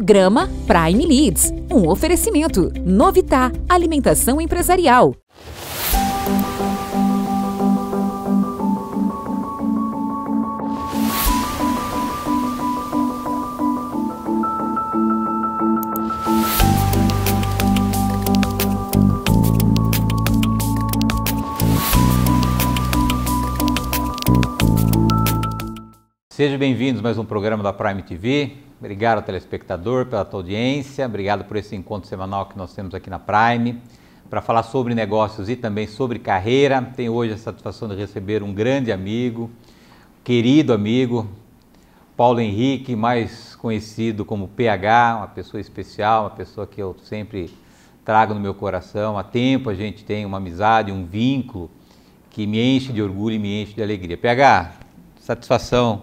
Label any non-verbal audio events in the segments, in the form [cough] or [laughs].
Programa Prime Leads. Um oferecimento. Novitar Alimentação Empresarial. Sejam bem-vindos mais um programa da Prime TV. Obrigado, telespectador, pela tua audiência. Obrigado por esse encontro semanal que nós temos aqui na Prime para falar sobre negócios e também sobre carreira. Tenho hoje a satisfação de receber um grande amigo, querido amigo, Paulo Henrique, mais conhecido como PH, uma pessoa especial, uma pessoa que eu sempre trago no meu coração. Há tempo a gente tem uma amizade, um vínculo que me enche de orgulho e me enche de alegria. PH, satisfação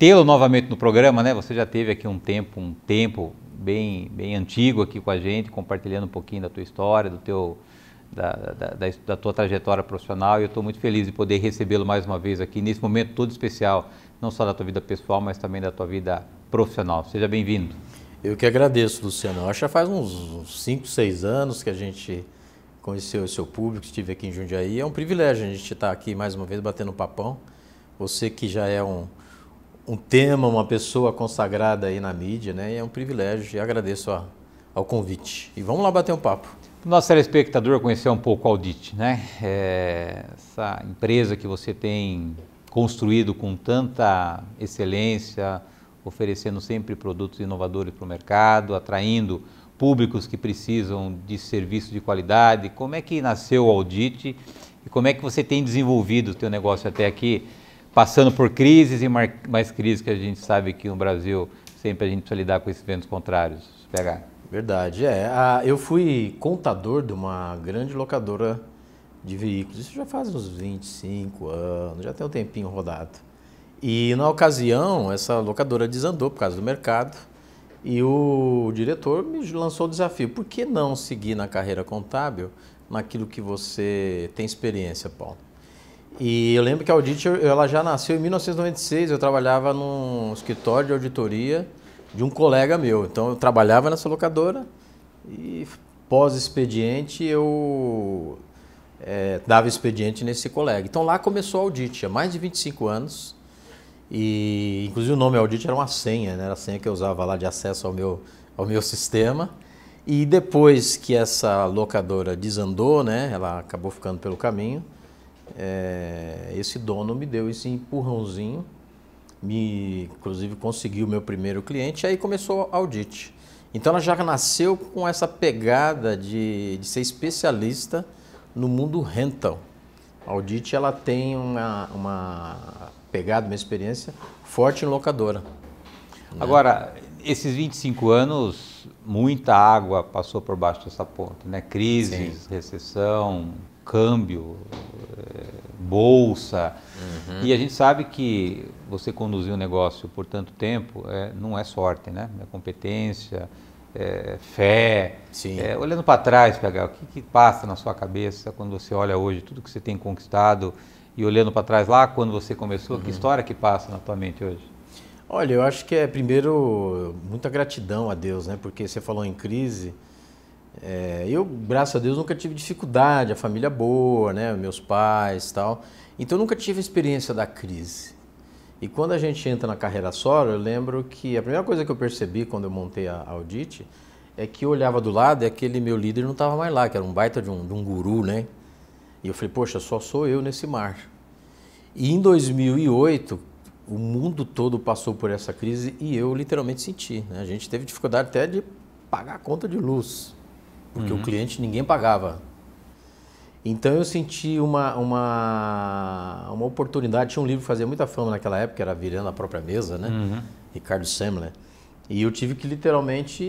tê-lo novamente no programa, né? Você já teve aqui um tempo, um tempo bem, bem antigo aqui com a gente, compartilhando um pouquinho da tua história, do teu, da, da, da, da tua trajetória profissional. E eu estou muito feliz de poder recebê-lo mais uma vez aqui nesse momento todo especial, não só da tua vida pessoal, mas também da tua vida profissional. Seja bem-vindo. Eu que agradeço, Luciano. Eu acho que já faz uns 5, 6 anos que a gente conheceu o seu público, estive aqui em Jundiaí. É um privilégio a gente estar aqui mais uma vez batendo papão. Você que já é um um tema, uma pessoa consagrada aí na mídia, né? E é um privilégio e agradeço a, ao convite. E vamos lá bater um papo. Para o nosso telespectador conhecer um pouco a Audit, né? É, essa empresa que você tem construído com tanta excelência, oferecendo sempre produtos inovadores para o mercado, atraindo públicos que precisam de serviço de qualidade. Como é que nasceu o Audit e como é que você tem desenvolvido o seu negócio até aqui? passando por crises e mais crises que a gente sabe que no Brasil sempre a gente precisa lidar com esses ventos contrários. PH. Verdade, é. Ah, eu fui contador de uma grande locadora de veículos, isso já faz uns 25 anos, já tem um tempinho rodado. E na ocasião, essa locadora desandou por causa do mercado e o diretor me lançou o desafio: por que não seguir na carreira contábil naquilo que você tem experiência, Paulo? E eu lembro que a Audit, ela já nasceu em 1996, eu trabalhava num escritório de auditoria de um colega meu. Então eu trabalhava nessa locadora e pós-expediente eu é, dava expediente nesse colega. Então lá começou a Audit, há mais de 25 anos. E inclusive o nome Audit era uma senha, né? era a senha que eu usava lá de acesso ao meu, ao meu sistema. E depois que essa locadora desandou, né? ela acabou ficando pelo caminho, é, esse dono me deu esse empurrãozinho, me inclusive conseguiu o meu primeiro cliente, aí começou a audit. Então ela já nasceu com essa pegada de, de ser especialista no mundo rental. A Audit ela tem uma, uma pegada, uma experiência forte em locadora. Né? Agora, esses 25 anos, muita água passou por baixo dessa ponta, né? Crises, Sim. recessão, câmbio, eh, bolsa. Uhum. E a gente sabe que você conduzir um negócio por tanto tempo é, não é sorte, né? É competência, é, fé. É, olhando para trás, PH, o que, que, passa na sua cabeça quando você olha hoje tudo que você tem conquistado e olhando para trás lá quando você começou, uhum. que história que passa na tua mente hoje? Olha, eu acho que é primeiro muita gratidão a Deus, né? Porque você falou em crise. É, eu, graças a Deus, nunca tive dificuldade, a família é boa, né, meus pais tal. Então, nunca tive experiência da crise. E quando a gente entra na carreira solo, eu lembro que a primeira coisa que eu percebi quando eu montei a Audit é que eu olhava do lado e aquele meu líder não estava mais lá, que era um baita de um, de um guru, né? E eu falei, poxa, só sou eu nesse mar. E em 2008, o mundo todo passou por essa crise e eu literalmente senti. Né? A gente teve dificuldade até de pagar a conta de luz porque uhum. o cliente ninguém pagava. Então eu senti uma, uma, uma oportunidade, tinha um livro que fazia muita fama naquela época, era Virando a Própria Mesa, né? Uhum. Ricardo Semler. E eu tive que literalmente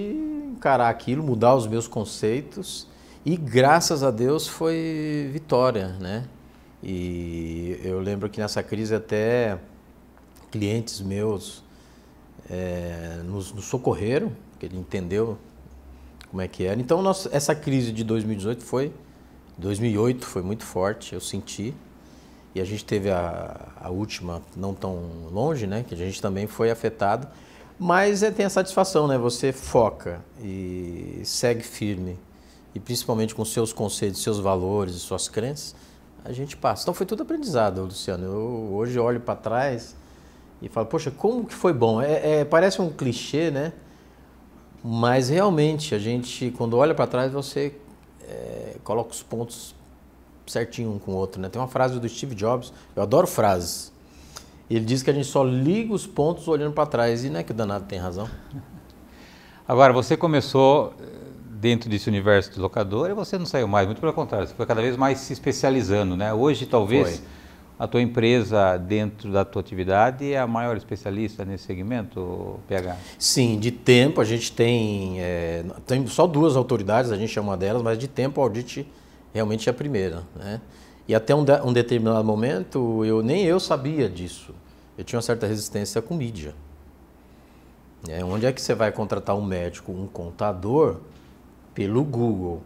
encarar aquilo, mudar os meus conceitos e graças a Deus foi vitória, né? E eu lembro que nessa crise até clientes meus é, nos, nos socorreram, porque ele entendeu como é que era. Então, nossa, essa crise de 2018 foi, 2008 foi muito forte, eu senti. E a gente teve a, a última não tão longe, né? Que a gente também foi afetado. Mas é, tem a satisfação, né? Você foca e segue firme. E principalmente com seus conceitos, seus valores e suas crenças, a gente passa. Então foi tudo aprendizado, Luciano. Eu hoje olho para trás e falo, poxa, como que foi bom? É, é, parece um clichê, né? Mas realmente, a gente, quando olha para trás, você é, coloca os pontos certinho um com o outro. Né? Tem uma frase do Steve Jobs, eu adoro frases. Ele diz que a gente só liga os pontos olhando para trás, e não é que o danado tem razão. [laughs] Agora, você começou eh, dentro desse universo de locador e você não saiu mais, muito pelo contrário, você foi cada vez mais se especializando. Né? Hoje, talvez. Foi a tua empresa, dentro da tua atividade, é a maior especialista nesse segmento, PH? Sim, de tempo a gente tem, é, tem só duas autoridades, a gente é uma delas, mas de tempo a Audit realmente é a primeira. Né? E até um, de, um determinado momento, eu nem eu sabia disso. Eu tinha uma certa resistência com mídia. É, onde é que você vai contratar um médico, um contador, pelo Google?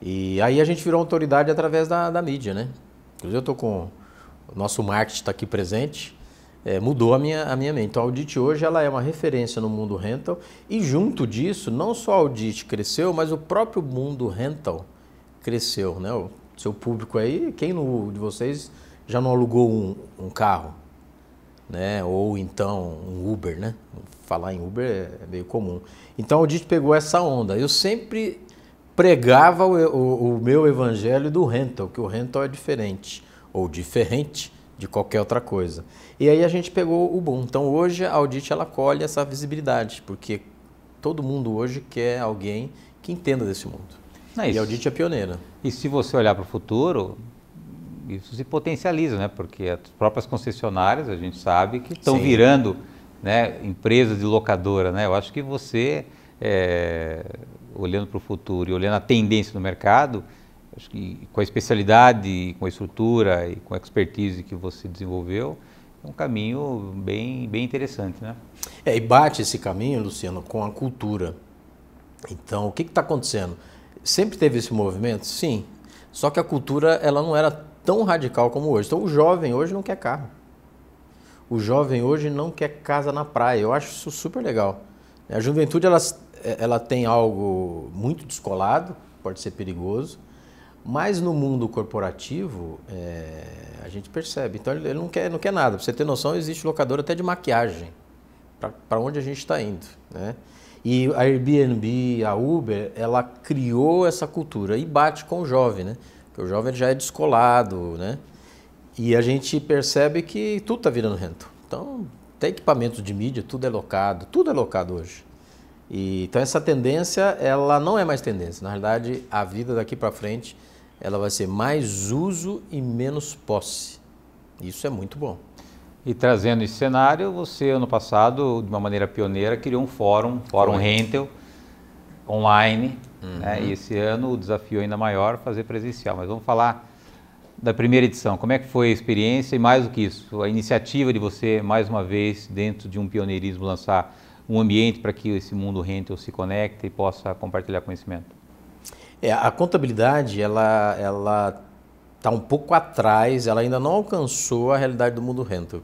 E aí a gente virou autoridade através da, da mídia, né? Inclusive eu estou com o nosso marketing está aqui presente, é, mudou a minha, a minha mente. Então, a Audit hoje ela é uma referência no mundo rental e junto disso, não só a Audit cresceu, mas o próprio mundo rental cresceu. Né? O seu público aí, quem no, de vocês já não alugou um, um carro? Né? Ou então um Uber, né? Falar em Uber é, é meio comum. Então a Audit pegou essa onda. Eu sempre pregava o, o, o meu evangelho do rental, que o rental é diferente ou diferente de qualquer outra coisa. E aí a gente pegou o boom. Então hoje a Audit ela colhe essa visibilidade, porque todo mundo hoje quer alguém que entenda desse mundo. É e a Audit é pioneira. E se você olhar para o futuro, isso se potencializa, né? Porque as próprias concessionárias, a gente sabe que estão virando né, empresas de locadora, né? Eu acho que você, é, olhando para o futuro e olhando a tendência do mercado, Acho que com a especialidade, com a estrutura e com a expertise que você desenvolveu, é um caminho bem, bem interessante, né? É, e bate esse caminho, Luciano, com a cultura. Então, o que está acontecendo? Sempre teve esse movimento? Sim. Só que a cultura ela não era tão radical como hoje. Então, o jovem hoje não quer carro. O jovem hoje não quer casa na praia. Eu acho isso super legal. A juventude ela, ela tem algo muito descolado, pode ser perigoso, mas no mundo corporativo, é, a gente percebe. Então ele não quer, não quer nada. Para você ter noção, existe locador até de maquiagem para onde a gente está indo. Né? E a Airbnb, a Uber, ela criou essa cultura e bate com o jovem, né? Porque o jovem já é descolado, né? E a gente percebe que tudo está virando renta. Então, até equipamentos de mídia, tudo é locado, tudo é locado hoje. E, então essa tendência, ela não é mais tendência. Na realidade, a vida daqui para frente, ela vai ser mais uso e menos posse. Isso é muito bom. E trazendo esse cenário, você ano passado, de uma maneira pioneira, criou um fórum, Fórum Correto. Rentel, online. Né? Uhum. Né? E esse ano o desafio é ainda maior fazer presencial. Mas vamos falar da primeira edição. Como é que foi a experiência e mais do que isso, a iniciativa de você mais uma vez dentro de um pioneirismo lançar um ambiente para que esse mundo rental se conecte e possa compartilhar conhecimento? É, a contabilidade, ela ela está um pouco atrás, ela ainda não alcançou a realidade do mundo rental.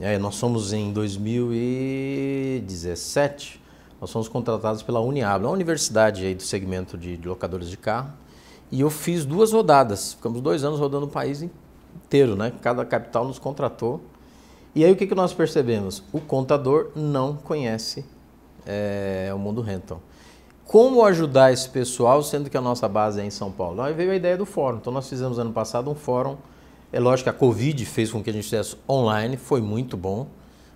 É, nós somos em 2017, nós somos contratados pela Uniabla, uma universidade aí do segmento de, de locadores de carro, e eu fiz duas rodadas, ficamos dois anos rodando o país inteiro, né? Cada capital nos contratou e aí o que, que nós percebemos? O contador não conhece é, o mundo rental. Como ajudar esse pessoal, sendo que a nossa base é em São Paulo? Aí veio a ideia do fórum. Então nós fizemos ano passado um fórum. É lógico que a Covid fez com que a gente fizesse online, foi muito bom.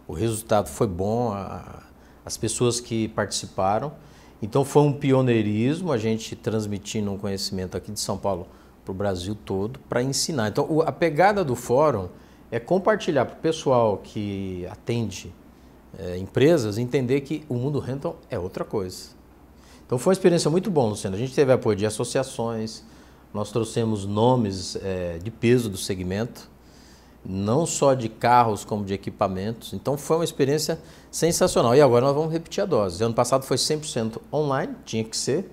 O resultado foi bom, a, as pessoas que participaram. Então foi um pioneirismo, a gente transmitindo um conhecimento aqui de São Paulo para o Brasil todo, para ensinar. Então a pegada do fórum é compartilhar para o pessoal que atende é, empresas entender que o mundo rental é outra coisa. Então foi uma experiência muito boa, Luciano. A gente teve apoio de associações, nós trouxemos nomes é, de peso do segmento, não só de carros como de equipamentos. Então foi uma experiência sensacional. E agora nós vamos repetir a dose. Ano passado foi 100% online, tinha que ser.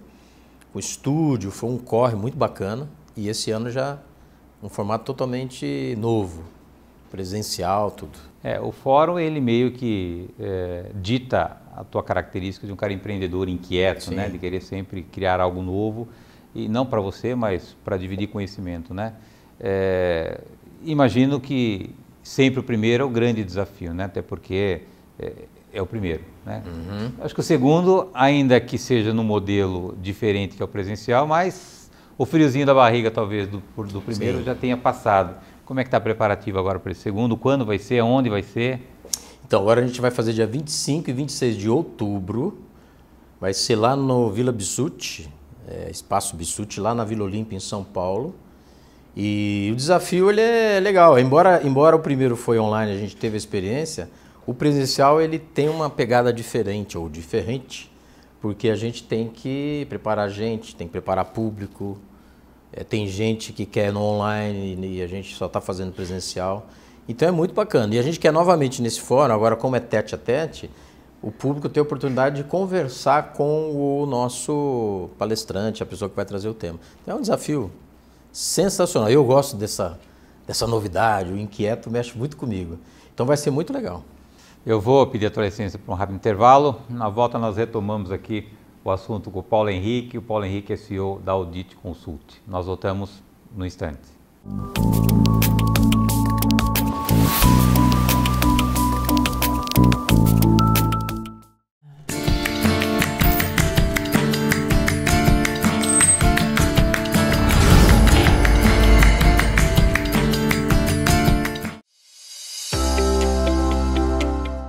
O estúdio foi um corre muito bacana. E esse ano já um formato totalmente novo. Presencial, tudo. É, o fórum ele meio que é, dita a tua característica de um cara empreendedor inquieto, né? Sim. né? De querer sempre criar algo novo e não para você, mas para dividir conhecimento, né? É, imagino que sempre o primeiro é o grande desafio, né? Até porque é, é o primeiro, né? Uhum. Acho que o segundo, ainda que seja num modelo diferente que é o presencial, mas o friozinho da barriga talvez do, do primeiro Sim. já tenha passado. Como é que está preparativo agora para esse segundo? Quando vai ser? Onde vai ser? Então, agora a gente vai fazer dia 25 e 26 de outubro. Vai ser lá no Vila Bissuti, é, Espaço Bissuti, lá na Vila Olímpia, em São Paulo. E o desafio ele é legal. Embora, embora o primeiro foi online, a gente teve a experiência, o presencial ele tem uma pegada diferente, ou diferente, porque a gente tem que preparar a gente, tem que preparar público, é, tem gente que quer no online e a gente só está fazendo presencial. Então é muito bacana. E a gente quer novamente nesse fórum, agora como é tete a tete, o público ter a oportunidade de conversar com o nosso palestrante, a pessoa que vai trazer o tema. Então é um desafio sensacional. Eu gosto dessa, dessa novidade, o inquieto mexe muito comigo. Então vai ser muito legal. Eu vou pedir a tua licença para um rápido intervalo. Na volta nós retomamos aqui o assunto com o Paulo Henrique. O Paulo Henrique é CEO da Audit Consult. Nós voltamos no instante.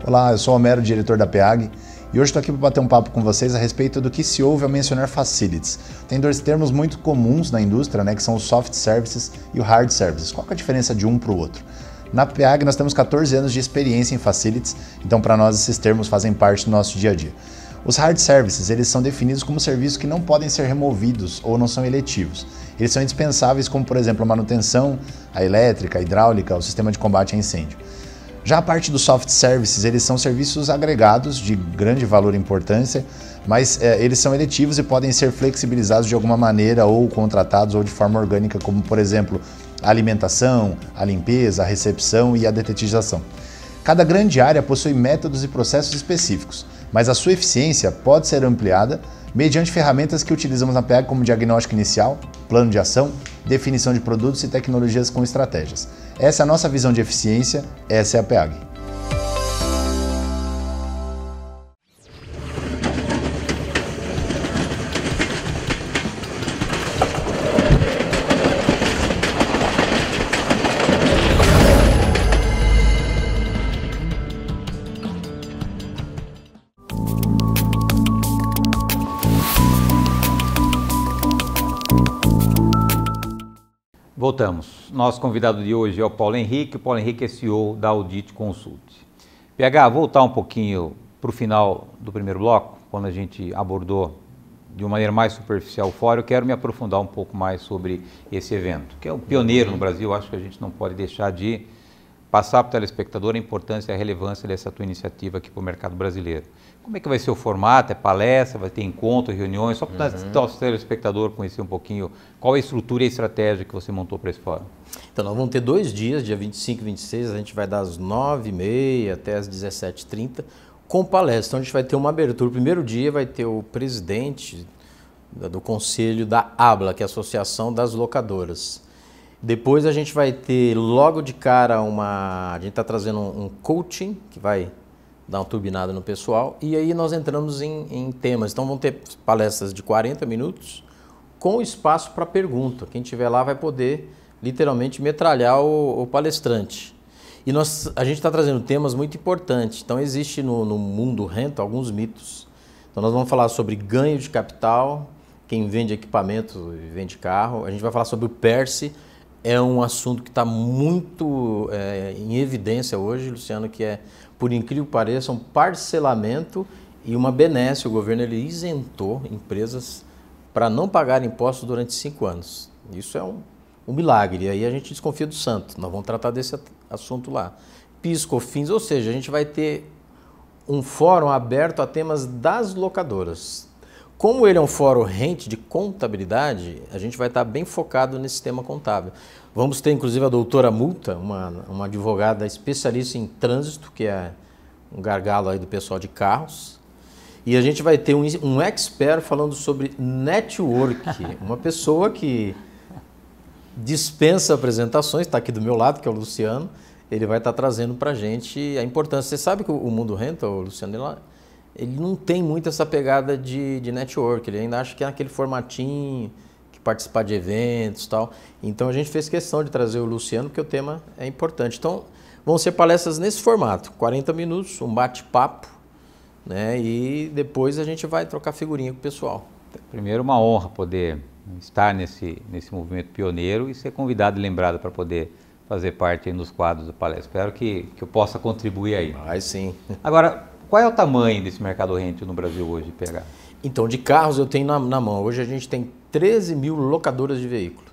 Olá, eu sou o Homero, diretor da PEAG. E hoje estou aqui para bater um papo com vocês a respeito do que se ouve ao mencionar facilities. Tem dois termos muito comuns na indústria, né, que são os soft services e o hard services. Qual é a diferença de um para o outro? Na PEAG nós temos 14 anos de experiência em facilities, então para nós esses termos fazem parte do nosso dia a dia. Os hard services, eles são definidos como serviços que não podem ser removidos ou não são eletivos. Eles são indispensáveis como, por exemplo, a manutenção, a elétrica, a hidráulica, o sistema de combate a incêndio. Já a parte dos soft services, eles são serviços agregados de grande valor e importância, mas é, eles são eletivos e podem ser flexibilizados de alguma maneira ou contratados ou de forma orgânica, como por exemplo a alimentação, a limpeza, a recepção e a detetização. Cada grande área possui métodos e processos específicos, mas a sua eficiência pode ser ampliada mediante ferramentas que utilizamos na PEG como diagnóstico inicial, plano de ação, definição de produtos e tecnologias com estratégias. Essa é a nossa visão de eficiência, essa é a PEAG. Voltamos. Nosso convidado de hoje é o Paulo Henrique. O Paulo Henrique é CEO da Audit Consult. PH, voltar um pouquinho para o final do primeiro bloco, quando a gente abordou de uma maneira mais superficial fora, eu quero me aprofundar um pouco mais sobre esse evento, que é um pioneiro no Brasil, acho que a gente não pode deixar de passar para o telespectador a importância e a relevância dessa tua iniciativa aqui para o mercado brasileiro. Como é que vai ser o formato? É palestra? Vai ter encontros, reuniões? Só para uhum. o nosso telespectador conhecer um pouquinho qual a estrutura e a estratégia que você montou para esse fórum. Então, nós vamos ter dois dias, dia 25 e 26, a gente vai das 9h30 até as 17h30 com palestra. Então, a gente vai ter uma abertura. O primeiro dia vai ter o presidente do conselho da ABLA, que é a Associação das Locadoras. Depois a gente vai ter logo de cara uma. A gente está trazendo um coaching que vai dar uma turbinada no pessoal. E aí nós entramos em, em temas. Então vão ter palestras de 40 minutos com espaço para pergunta. Quem estiver lá vai poder literalmente metralhar o, o palestrante. E nós, a gente está trazendo temas muito importantes. Então existe no, no mundo rento alguns mitos. Então nós vamos falar sobre ganho de capital, quem vende equipamento e vende carro. A gente vai falar sobre o PERSE, é um assunto que está muito é, em evidência hoje, Luciano, que é por incrível que pareça, um parcelamento e uma benesse. O governo ele isentou empresas para não pagar impostos durante cinco anos. Isso é um, um milagre. E aí a gente desconfia do santo. Nós vamos tratar desse assunto lá. PIS, COFINS, ou seja, a gente vai ter um fórum aberto a temas das locadoras. Como ele é um fórum rente de contabilidade, a gente vai estar bem focado nesse tema contábil. Vamos ter inclusive a doutora Multa, uma, uma advogada especialista em trânsito, que é um gargalo aí do pessoal de carros. E a gente vai ter um, um expert falando sobre network, [laughs] uma pessoa que dispensa apresentações, está aqui do meu lado, que é o Luciano, ele vai estar trazendo para a gente a importância. Você sabe que o mundo renta, Luciano, ele não tem muito essa pegada de, de network, ele ainda acha que é aquele formatinho que participar de eventos tal. Então a gente fez questão de trazer o Luciano porque o tema é importante. Então vão ser palestras nesse formato, 40 minutos, um bate-papo, né? E depois a gente vai trocar figurinha com o pessoal. Primeiro uma honra poder estar nesse nesse movimento pioneiro e ser convidado e lembrado para poder fazer parte nos quadros do palestra. Espero que, que eu possa contribuir aí. Vai sim. Agora, qual é o tamanho desse mercado rente no Brasil hoje, PH? Então, de carros eu tenho na, na mão. Hoje a gente tem 13 mil locadoras de veículo.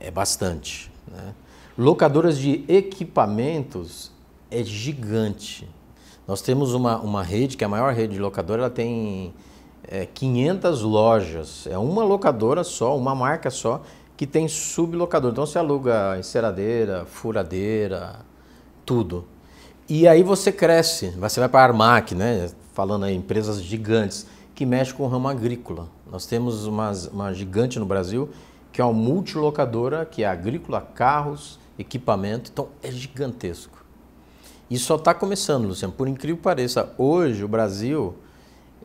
É bastante. Né? Locadoras de equipamentos é gigante. Nós temos uma, uma rede, que é a maior rede de locadora, ela tem é, 500 lojas. É uma locadora só, uma marca só, que tem sublocador. Então você aluga enceradeira, furadeira, tudo. E aí você cresce, você vai para a Armac, né? falando aí, empresas gigantes, que mexem com o ramo agrícola. Nós temos uma gigante no Brasil, que é uma multilocadora, que é agrícola, carros, equipamento, então é gigantesco. E só está começando, Luciano, por incrível que pareça. Hoje o Brasil,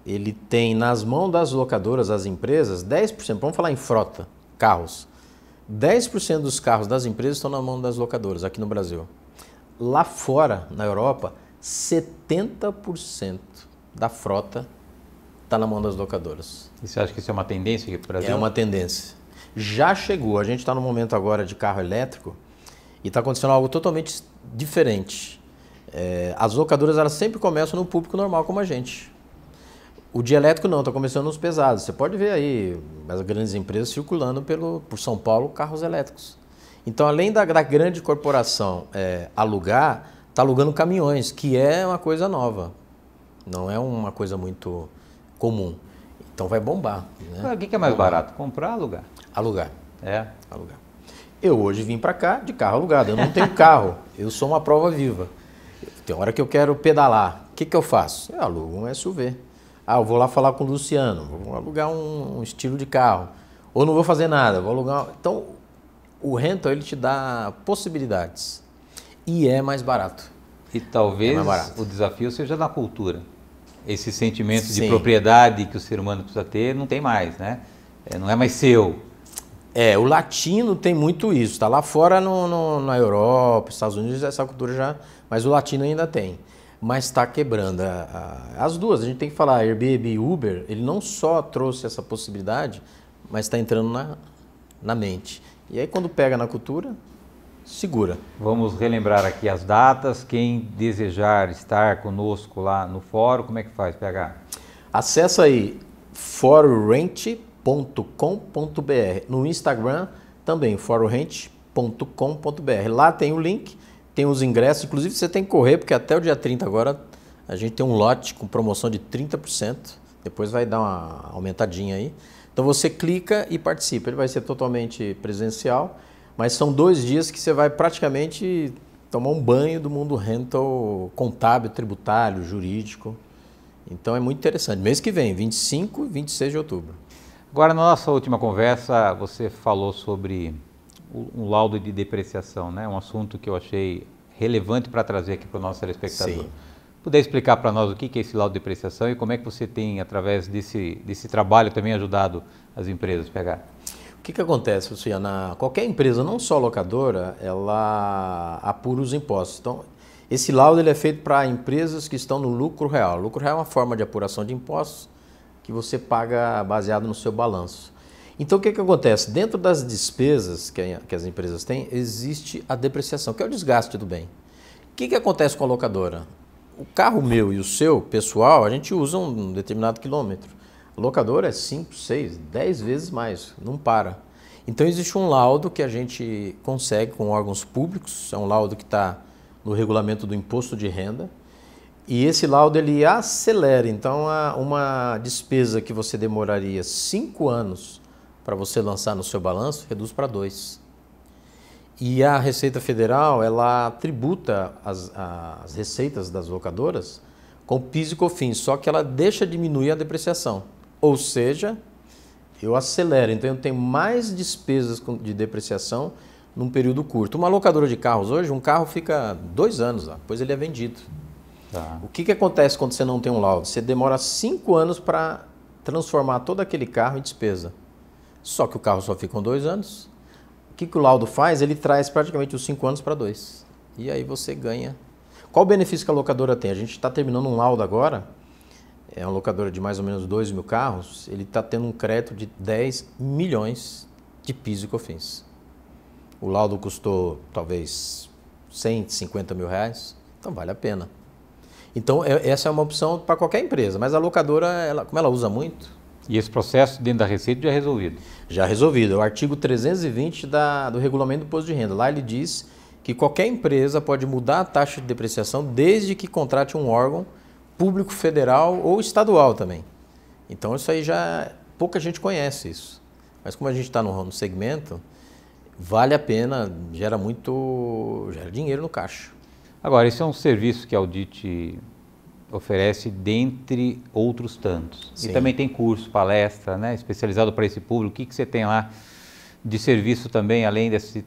ele tem nas mãos das locadoras, das empresas, 10%, vamos falar em frota, carros. 10% dos carros das empresas estão na mão das locadoras aqui no Brasil lá fora, na Europa, 70% da frota está na mão das locadoras. E você acha que isso é uma tendência aqui para o Brasil? É uma tendência. Já chegou, a gente está no momento agora de carro elétrico e está acontecendo algo totalmente diferente. É, as locadoras elas sempre começam no público normal como a gente. O dia elétrico não, está começando nos pesados. Você pode ver aí as grandes empresas circulando pelo, por São Paulo carros elétricos. Então, além da, da grande corporação é, alugar, está alugando caminhões, que é uma coisa nova. Não é uma coisa muito comum. Então vai bombar. Né? O que, que é mais bombar. barato? Comprar ou alugar? Alugar. É. Alugar. Eu hoje vim para cá de carro alugado. Eu não tenho carro. Eu sou uma prova viva. Tem hora que eu quero pedalar. O que, que eu faço? Eu alugo um SUV. Ah, eu vou lá falar com o Luciano. Vou alugar um, um estilo de carro. Ou não vou fazer nada. Vou alugar. Então o rental ele te dá possibilidades e é mais barato. E talvez é barato. o desafio seja da cultura. Esse sentimento Sim. de propriedade que o ser humano precisa ter não tem mais, né? É, não é mais seu. É, o latino tem muito isso. Está lá fora no, no, na Europa, Estados Unidos, essa cultura já. Mas o latino ainda tem. Mas está quebrando. A, a, as duas, a gente tem que falar, Airbnb e Uber, ele não só trouxe essa possibilidade, mas está entrando na, na mente. E aí quando pega na cultura, segura. Vamos relembrar aqui as datas. Quem desejar estar conosco lá no fórum, como é que faz, PH? Acesse aí fororent.com.br. No Instagram também, fororent.com.br. Lá tem o link, tem os ingressos. Inclusive você tem que correr, porque até o dia 30 agora a gente tem um lote com promoção de 30%. Depois vai dar uma aumentadinha aí. Então você clica e participa. Ele vai ser totalmente presencial, mas são dois dias que você vai praticamente tomar um banho do mundo rental contábil, tributário, jurídico. Então é muito interessante. Mês que vem, 25 e 26 de outubro. Agora, na nossa última conversa, você falou sobre um laudo de depreciação, né? um assunto que eu achei relevante para trazer aqui para o nosso telespectador. Sim puder explicar para nós o que é esse laudo de depreciação e como é que você tem, através desse, desse trabalho, também ajudado as empresas a pegar? O que, que acontece, Luciana? Qualquer empresa, não só locadora, ela apura os impostos. Então, esse laudo ele é feito para empresas que estão no lucro real. O lucro real é uma forma de apuração de impostos que você paga baseado no seu balanço. Então, o que, que acontece? Dentro das despesas que, as empresas têm, existe a depreciação, que é o desgaste do bem. O que, que acontece com a locadora? o carro meu e o seu, pessoal, a gente usa um determinado quilômetro. A locadora é 5, 6, 10 vezes mais, não para. Então existe um laudo que a gente consegue com órgãos públicos, é um laudo que está no regulamento do imposto de renda, e esse laudo ele acelera. Então uma despesa que você demoraria 5 anos para você lançar no seu balanço, reduz para 2. E a Receita Federal, ela tributa as, as receitas das locadoras com PIS e COFINS, só que ela deixa diminuir a depreciação. Ou seja, eu acelero, então eu tenho mais despesas de depreciação num período curto. Uma locadora de carros hoje, um carro fica dois anos lá, depois ele é vendido. Tá. O que, que acontece quando você não tem um laudo? Você demora cinco anos para transformar todo aquele carro em despesa. Só que o carro só fica com dois anos, que, que o laudo faz? Ele traz praticamente os 5 anos para 2. E aí você ganha. Qual o benefício que a locadora tem? A gente está terminando um laudo agora, é uma locadora de mais ou menos 2 mil carros, ele está tendo um crédito de 10 milhões de PIS e COFINS. O laudo custou talvez 150 mil reais, então vale a pena. Então é, essa é uma opção para qualquer empresa, mas a locadora, ela, como ela usa muito, e esse processo dentro da Receita já é resolvido? Já resolvido. É o artigo 320 da, do Regulamento do Imposto de Renda. Lá ele diz que qualquer empresa pode mudar a taxa de depreciação desde que contrate um órgão público federal ou estadual também. Então isso aí já pouca gente conhece isso. Mas como a gente está no, no segmento, vale a pena, gera muito, gera dinheiro no caixa. Agora, esse é um serviço que a Audite oferece dentre outros tantos. Sim. E também tem curso, palestra, né, especializado para esse público. O que, que você tem lá de serviço também, além desse,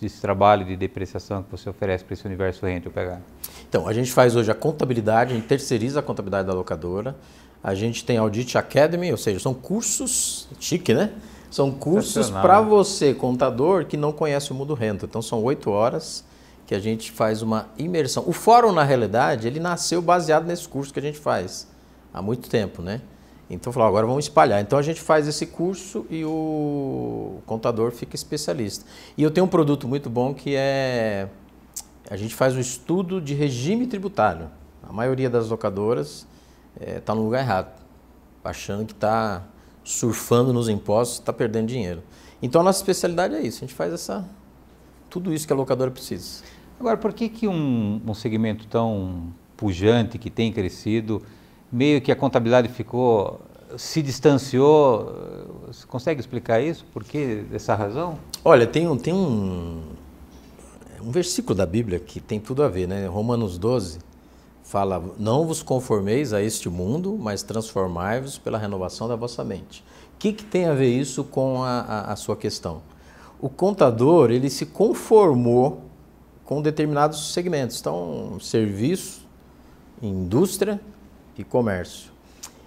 desse trabalho de depreciação que você oferece para esse universo rente ou pegar? Então, a gente faz hoje a contabilidade, a gente terceiriza a contabilidade da locadora. A gente tem Audit Academy, ou seja, são cursos, chique, né? São cursos para você, contador, que não conhece o mundo renta. Então, são oito horas que a gente faz uma imersão. O fórum, na realidade, ele nasceu baseado nesse curso que a gente faz há muito tempo, né? Então, falou, agora vamos espalhar. Então, a gente faz esse curso e o contador fica especialista. E eu tenho um produto muito bom que é... A gente faz o estudo de regime tributário. A maioria das locadoras está é, tá no lugar errado, achando que está surfando nos impostos, está perdendo dinheiro. Então, a nossa especialidade é isso. A gente faz essa tudo isso que a locadora precisa. Agora, por que, que um, um segmento tão pujante, que tem crescido, meio que a contabilidade ficou, se distanciou? Você consegue explicar isso? Por que essa razão? Olha, tem, tem um, um versículo da Bíblia que tem tudo a ver, né? Romanos 12 fala: Não vos conformeis a este mundo, mas transformai-vos pela renovação da vossa mente. O que, que tem a ver isso com a, a, a sua questão? O contador ele se conformou com determinados segmentos. Então, serviço, indústria e comércio.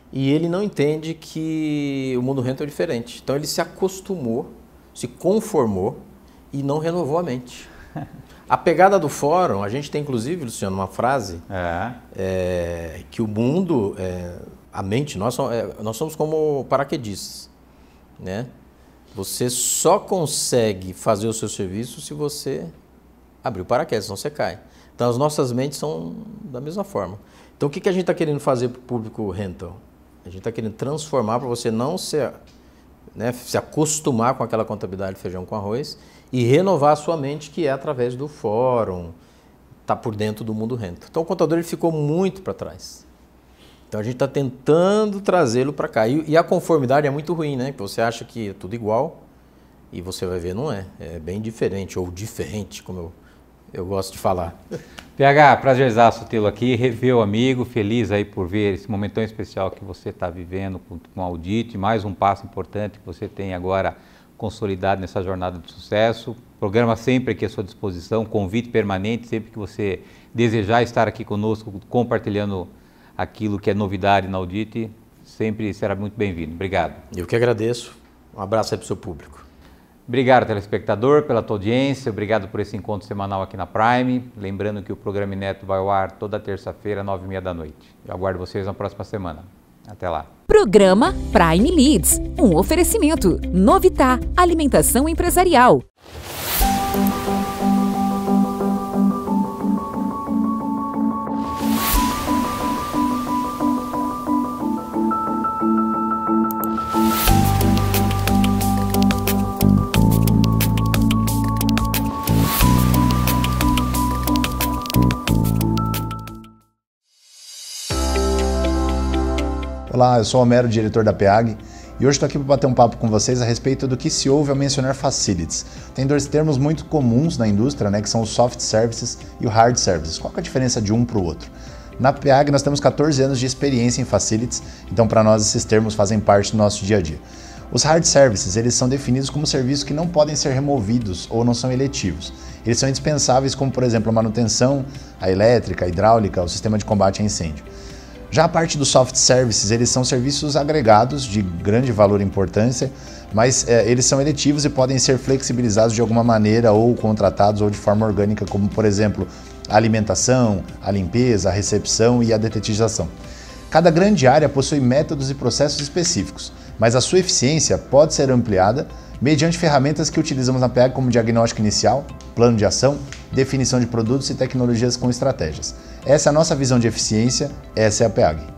E ele não entende que o mundo rental é diferente. Então, ele se acostumou, se conformou e não renovou a mente. [laughs] A pegada do fórum, a gente tem inclusive, Luciano, uma frase é. É, que o mundo, é, a mente, nós, é, nós somos como paraquedistas, né? Você só consegue fazer o seu serviço se você abrir o paraquedas, senão você cai. Então as nossas mentes são da mesma forma. Então o que, que a gente está querendo fazer para o público rental? A gente está querendo transformar para você não se, né, se acostumar com aquela contabilidade de feijão com arroz e renovar a sua mente, que é através do fórum, tá por dentro do mundo Rental. Então o contador ele ficou muito para trás. Então a gente está tentando trazê-lo para cá. E, e, a conformidade é muito ruim, né? Você acha que é tudo igual e você vai ver, não é. É bem diferente, ou diferente, como eu eu gosto de falar. PH, prazerzaço tê-lo aqui, rever o amigo, feliz aí por ver esse momento tão especial que você está vivendo com, com o Audite, mais um passo importante que você tem agora consolidado nessa jornada de sucesso. Programa sempre aqui à sua disposição, convite permanente, sempre que você desejar estar aqui conosco, compartilhando aquilo que é novidade na Audite, sempre será muito bem-vindo. Obrigado. Eu que agradeço. Um abraço aí para o seu público. Obrigado, telespectador, pela tua audiência. Obrigado por esse encontro semanal aqui na Prime. Lembrando que o programa Neto vai ao ar toda terça-feira, nove e meia da noite. Eu aguardo vocês na próxima semana. Até lá. Programa Prime Leads. Um oferecimento. Novitar. Alimentação empresarial. Olá, eu sou o Homero, diretor da PEAG, e hoje estou aqui para bater um papo com vocês a respeito do que se ouve ao mencionar facilities. Tem dois termos muito comuns na indústria, né, que são o soft services e o hard services. Qual é a diferença de um para o outro? Na PEAG nós temos 14 anos de experiência em facilities, então para nós esses termos fazem parte do nosso dia a dia. Os hard services, eles são definidos como serviços que não podem ser removidos ou não são eletivos. Eles são indispensáveis como, por exemplo, a manutenção, a elétrica, a hidráulica, o sistema de combate a incêndio. Já a parte dos soft services, eles são serviços agregados de grande valor e importância, mas é, eles são eletivos e podem ser flexibilizados de alguma maneira ou contratados ou de forma orgânica, como por exemplo a alimentação, a limpeza, a recepção e a detetização. Cada grande área possui métodos e processos específicos, mas a sua eficiência pode ser ampliada mediante ferramentas que utilizamos na PEG como diagnóstico inicial, plano de ação, definição de produtos e tecnologias com estratégias. Essa é a nossa visão de eficiência, essa é a PEAG.